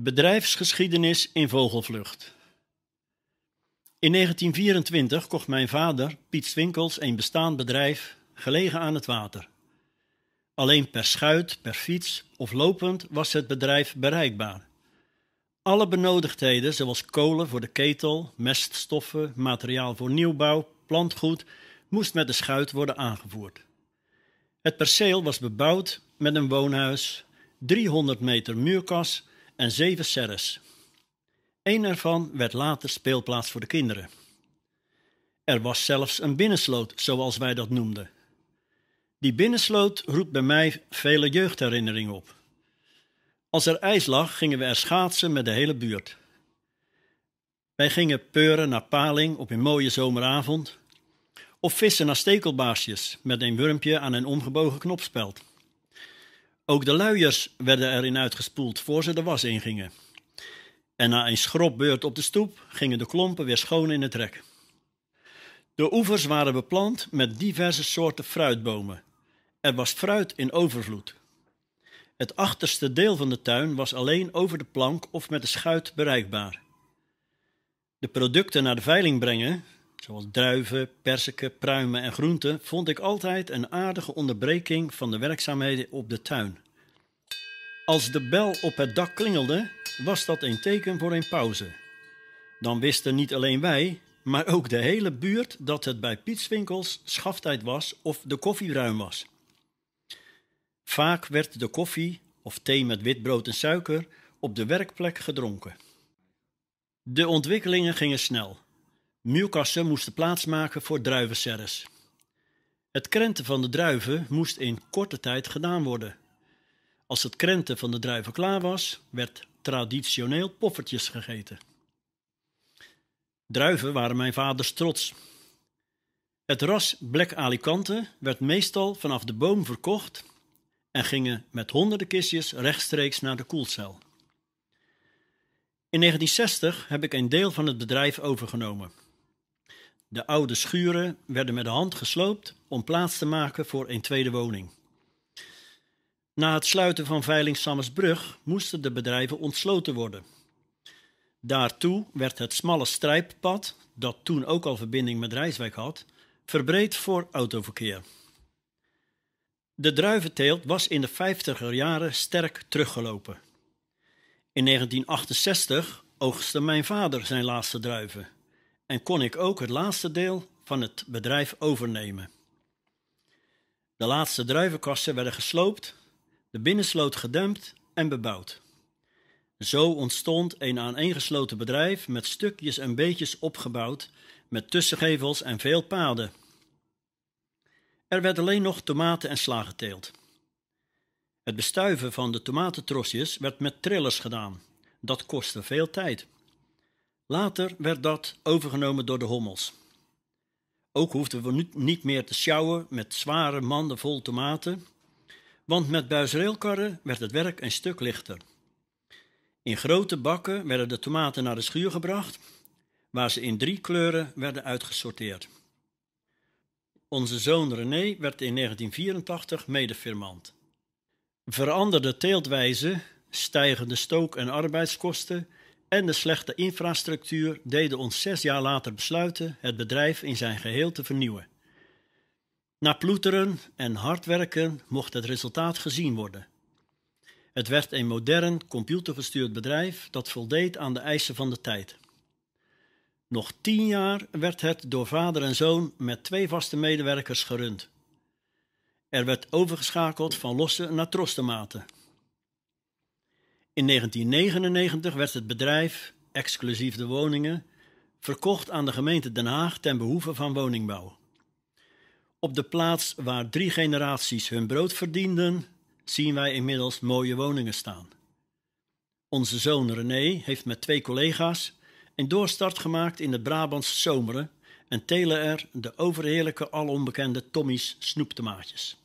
Bedrijfsgeschiedenis in vogelvlucht. In 1924 kocht mijn vader, Piet Swinkels, een bestaand bedrijf gelegen aan het water. Alleen per schuit, per fiets of lopend was het bedrijf bereikbaar. Alle benodigdheden, zoals kolen voor de ketel, meststoffen, materiaal voor nieuwbouw, plantgoed, moest met de schuit worden aangevoerd. Het perceel was bebouwd met een woonhuis, 300 meter muurkas en zeven serres. Eén ervan werd later speelplaats voor de kinderen. Er was zelfs een binnensloot, zoals wij dat noemden. Die binnensloot roept bij mij vele jeugdherinneringen op. Als er ijs lag, gingen we er schaatsen met de hele buurt. Wij gingen peuren naar paling op een mooie zomeravond, of vissen naar stekelbaarsjes met een wurmpje aan een omgebogen knopspeld. Ook de luiers werden erin uitgespoeld voor ze de was ingingen. En na een schrobbeurt op de stoep gingen de klompen weer schoon in het rek. De oevers waren beplant met diverse soorten fruitbomen. Er was fruit in overvloed. Het achterste deel van de tuin was alleen over de plank of met de schuit bereikbaar. De producten naar de veiling brengen zoals druiven, perziken, pruimen en groenten, vond ik altijd een aardige onderbreking van de werkzaamheden op de tuin. Als de bel op het dak klingelde, was dat een teken voor een pauze. Dan wisten niet alleen wij, maar ook de hele buurt dat het bij Pietswinkels schaftijd was of de koffie ruim was. Vaak werd de koffie of thee met witbrood en suiker op de werkplek gedronken. De ontwikkelingen gingen snel. Muurkassen moesten plaatsmaken voor druivenserres. Het krenten van de druiven moest in korte tijd gedaan worden. Als het krenten van de druiven klaar was, werd traditioneel poffertjes gegeten. Druiven waren mijn vaders trots. Het ras Black Alicante werd meestal vanaf de boom verkocht en gingen met honderden kistjes rechtstreeks naar de koelcel. In 1960 heb ik een deel van het bedrijf overgenomen. De oude schuren werden met de hand gesloopt om plaats te maken voor een tweede woning. Na het sluiten van veiling Sammersbrug moesten de bedrijven ontsloten worden. Daartoe werd het smalle strijppad, dat toen ook al verbinding met Rijswijk had, verbreed voor autoverkeer. De druiventeelt was in de 50er jaren sterk teruggelopen. In 1968 oogstte mijn vader zijn laatste druiven en kon ik ook het laatste deel van het bedrijf overnemen. De laatste druivenkassen werden gesloopt, de binnensloot gedempt en bebouwd. Zo ontstond een aaneengesloten bedrijf met stukjes en beetjes opgebouwd, met tussengevels en veel paden. Er werd alleen nog tomaten en sla geteeld. Het bestuiven van de tomatentrosjes werd met trillers gedaan. Dat kostte veel tijd. Later werd dat overgenomen door de Hommels. Ook hoefden we niet meer te sjouwen met zware manden vol tomaten, want met buisrailkarren werd het werk een stuk lichter. In grote bakken werden de tomaten naar de schuur gebracht, waar ze in drie kleuren werden uitgesorteerd. Onze zoon René werd in 1984 medefirmant. Veranderde teeltwijze, stijgende stook- en arbeidskosten en de slechte infrastructuur deden ons zes jaar later besluiten het bedrijf in zijn geheel te vernieuwen. Na ploeteren en hard werken mocht het resultaat gezien worden. Het werd een modern, computergestuurd bedrijf dat voldeed aan de eisen van de tijd. Nog tien jaar werd het door vader en zoon met twee vaste medewerkers gerund. Er werd overgeschakeld van losse naar trostenmaten. In 1999 werd het bedrijf, exclusief de woningen, verkocht aan de gemeente Den Haag ten behoeve van woningbouw. Op de plaats waar drie generaties hun brood verdienden, zien wij inmiddels mooie woningen staan. Onze zoon René heeft met twee collega's een doorstart gemaakt in de Brabantse zomeren en telen er de overheerlijke alonbekende Tommy's snoeptomaatjes.